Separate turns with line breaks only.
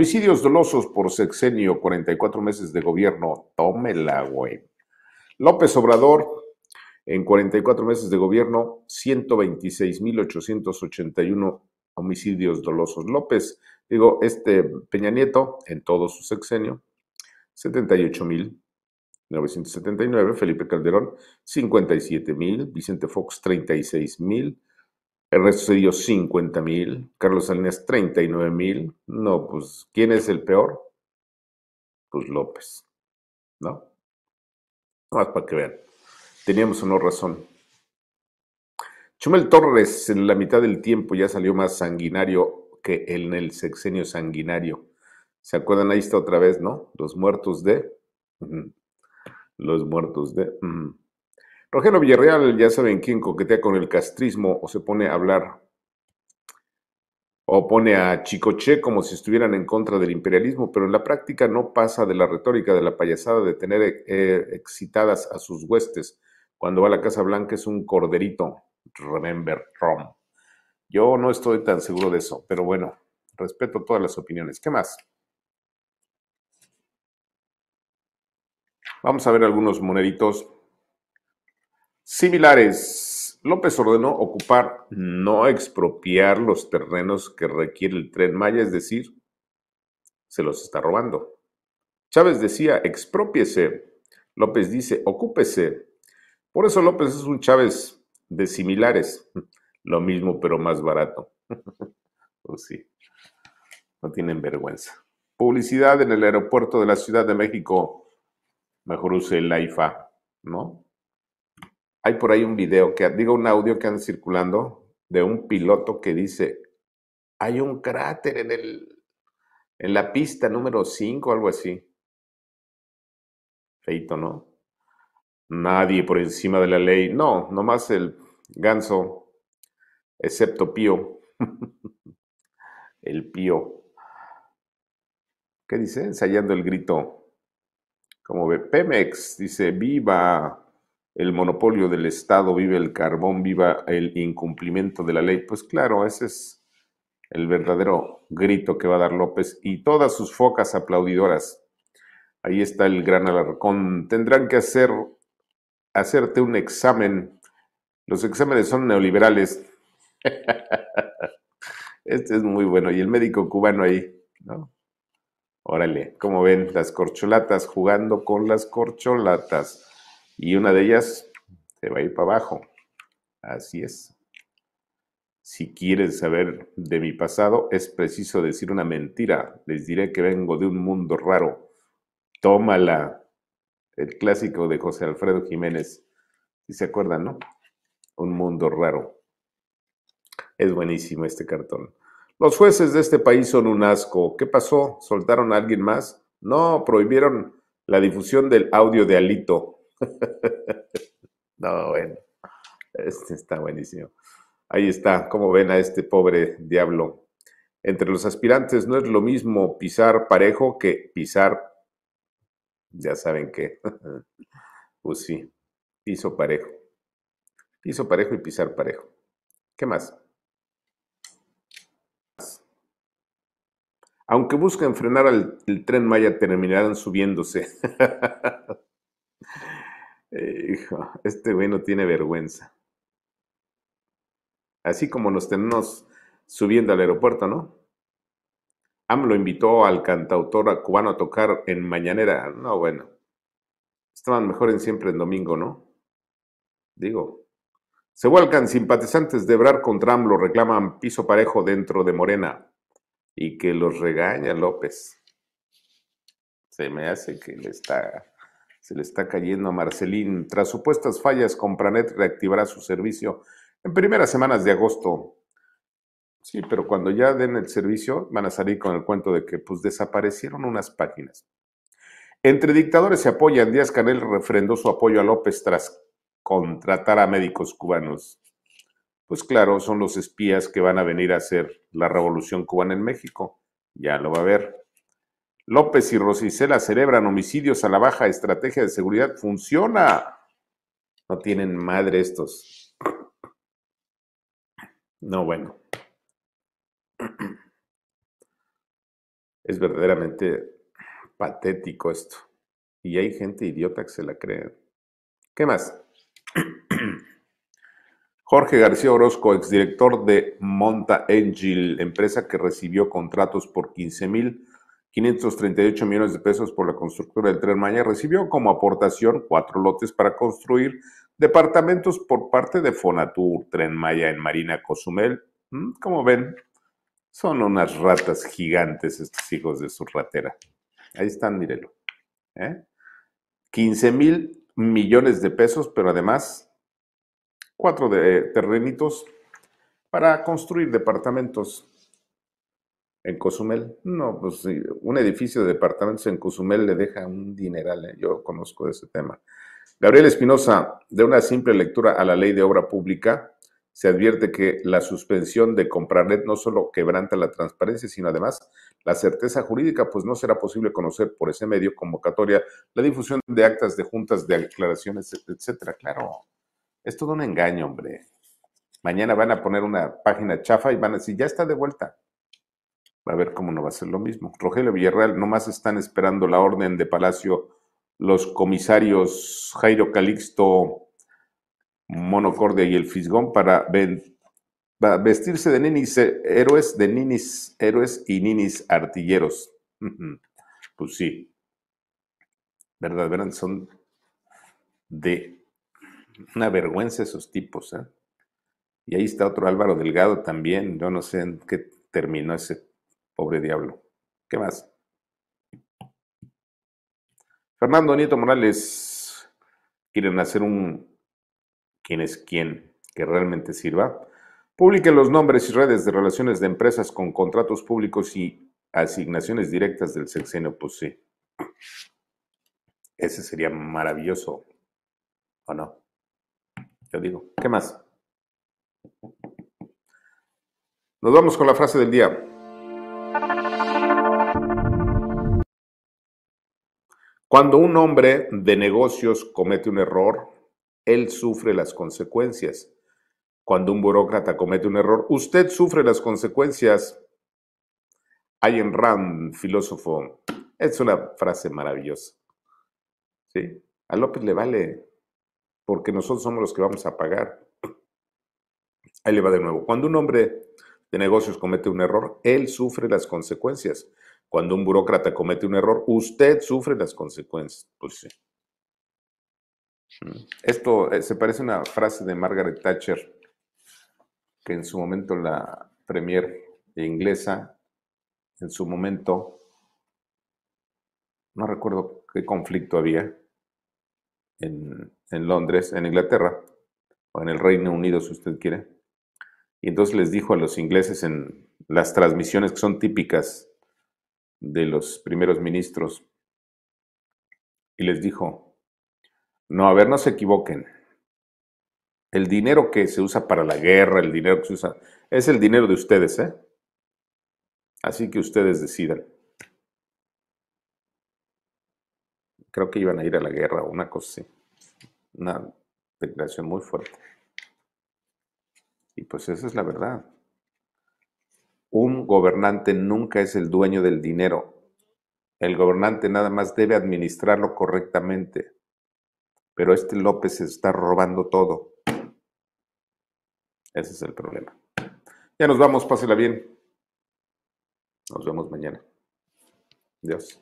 Homicidios dolosos por sexenio, 44 meses de gobierno. Tómela, güey. López Obrador, en 44 meses de gobierno, 126.881 homicidios dolosos. López, digo, este Peña Nieto, en todo su sexenio, 78.979. Felipe Calderón, 57.000. Vicente Fox, 36.000. Ernesto dio 50 mil, Carlos Salinas 39 mil. No, pues, ¿quién es el peor? Pues López, ¿no? Más para que vean, teníamos una razón. Chumel Torres en la mitad del tiempo ya salió más sanguinario que en el sexenio sanguinario. ¿Se acuerdan? Ahí está otra vez, ¿no? Los muertos de... Los muertos de... Rogero Villarreal, ya saben quién coquetea con el castrismo o se pone a hablar o pone a Chicoche como si estuvieran en contra del imperialismo, pero en la práctica no pasa de la retórica de la payasada de tener eh, excitadas a sus huestes. Cuando va a la Casa Blanca es un corderito, remember rom. Yo no estoy tan seguro de eso, pero bueno, respeto todas las opiniones. ¿Qué más? Vamos a ver algunos moneditos similares. López ordenó ocupar, no expropiar los terrenos que requiere el tren Maya, es decir, se los está robando. Chávez decía, expropiese. López dice, ocúpese. Por eso López es un Chávez de similares. Lo mismo, pero más barato. Oh, sí. No tienen vergüenza. Publicidad en el aeropuerto de la Ciudad de México. Mejor use el AIFA, ¿no? hay por ahí un video que, digo, un audio que anda circulando de un piloto que dice, hay un cráter en, el, en la pista número 5, algo así. Feito, ¿no? Nadie por encima de la ley. No, nomás el ganso, excepto Pío. el Pío. ¿Qué dice? Ensayando el grito. Como ve, Pemex dice, viva el monopolio del Estado, vive el carbón, viva el incumplimiento de la ley. Pues claro, ese es el verdadero grito que va a dar López y todas sus focas aplaudidoras. Ahí está el gran alarcón. Tendrán que hacer, hacerte un examen. Los exámenes son neoliberales. Este es muy bueno. Y el médico cubano ahí, ¿no? Órale, como ven, las corcholatas jugando con las corcholatas y una de ellas se va a ir para abajo. Así es. Si quieren saber de mi pasado, es preciso decir una mentira. Les diré que vengo de un mundo raro. Tómala. El clásico de José Alfredo Jiménez. Si se acuerdan, ¿no? Un mundo raro. Es buenísimo este cartón. Los jueces de este país son un asco. ¿Qué pasó? ¿Soltaron a alguien más? No, prohibieron la difusión del audio de Alito. no, bueno, este está buenísimo. Ahí está, como ven a este pobre diablo. Entre los aspirantes no es lo mismo pisar parejo que pisar, ya saben qué. pues sí, piso parejo. Piso parejo y pisar parejo. ¿Qué más? Aunque busquen frenar al el tren Maya, terminarán subiéndose. Eh, hijo, este güey no tiene vergüenza. Así como nos tenemos subiendo al aeropuerto, ¿no? AMLO invitó al cantautor cubano a tocar en Mañanera. No, bueno. Estaban mejor en siempre en domingo, ¿no? Digo. Se vuelcan simpatizantes de Ebrar contra AMLO, reclaman piso parejo dentro de Morena. Y que los regaña López. Se me hace que le está se le está cayendo a Marcelín. Tras supuestas fallas, Compranet reactivará su servicio en primeras semanas de agosto. Sí, pero cuando ya den el servicio van a salir con el cuento de que pues desaparecieron unas páginas. Entre dictadores se apoyan. Díaz Canel refrendó su apoyo a López tras contratar a médicos cubanos. Pues claro, son los espías que van a venir a hacer la revolución cubana en México. Ya lo va a ver. López y Rosicela celebran homicidios a la baja. Estrategia de seguridad funciona. No tienen madre estos. No, bueno. Es verdaderamente patético esto. Y hay gente idiota que se la cree. ¿Qué más? Jorge García Orozco, exdirector de Monta Angel, empresa que recibió contratos por 15 mil 538 millones de pesos por la constructora del Tren Maya, recibió como aportación cuatro lotes para construir departamentos por parte de Fonatur, Tren Maya en Marina Cozumel. Mm, como ven, son unas ratas gigantes estos hijos de su ratera. Ahí están, mírenlo 15 ¿eh? mil millones de pesos, pero además cuatro de eh, terrenitos para construir departamentos en Cozumel, no, pues un edificio de departamentos en Cozumel le deja un dineral, ¿eh? yo conozco ese tema. Gabriel Espinosa, de una simple lectura a la ley de obra pública, se advierte que la suspensión de red no solo quebranta la transparencia, sino además la certeza jurídica, pues no será posible conocer por ese medio convocatoria la difusión de actas de juntas, de aclaraciones, etcétera. Claro, es todo un engaño, hombre. Mañana van a poner una página chafa y van a decir, ya está de vuelta a ver cómo no va a ser lo mismo. Rogelio Villarreal, nomás están esperando la orden de Palacio los comisarios Jairo Calixto Monocordia y el Fisgón para, vestirse de ninis eh, héroes, de ninis héroes y ninis artilleros. pues sí, ¿verdad? Verán, son de una vergüenza esos tipos. ¿eh? Y ahí está otro Álvaro Delgado también, yo no sé en qué terminó ese Pobre diablo. ¿Qué más? Fernando Nieto Morales, quieren hacer un quién es quién que realmente sirva. Publiquen los nombres y redes de relaciones de empresas con contratos públicos y asignaciones directas del sexenio. Pues sí. Ese sería maravilloso. ¿O no? Yo digo. ¿Qué más? Nos vamos con la frase del día. Cuando un hombre de negocios comete un error, él sufre las consecuencias. Cuando un burócrata comete un error, usted sufre las consecuencias. Ayn Rand, filósofo, es una frase maravillosa. ¿Sí? A López le vale, porque nosotros somos los que vamos a pagar. Ahí le va de nuevo. Cuando un hombre de negocios comete un error, él sufre las consecuencias. Cuando un burócrata comete un error, usted sufre las consecuencias. Pues mm. Esto eh, se parece a una frase de Margaret Thatcher, que en su momento la premier inglesa, en su momento, no recuerdo qué conflicto había en, en Londres, en Inglaterra, o en el Reino Unido, si usted quiere. Y entonces les dijo a los ingleses en las transmisiones que son típicas de los primeros ministros y les dijo, no, a ver, no se equivoquen. El dinero que se usa para la guerra, el dinero que se usa, es el dinero de ustedes, ¿eh? Así que ustedes decidan. Creo que iban a ir a la guerra, una cosa así. Una declaración muy fuerte. Y pues esa es la verdad. Un gobernante nunca es el dueño del dinero. El gobernante nada más debe administrarlo correctamente. Pero este López está robando todo. Ese es el problema. Ya nos vamos, pásela bien. Nos vemos mañana. Adiós.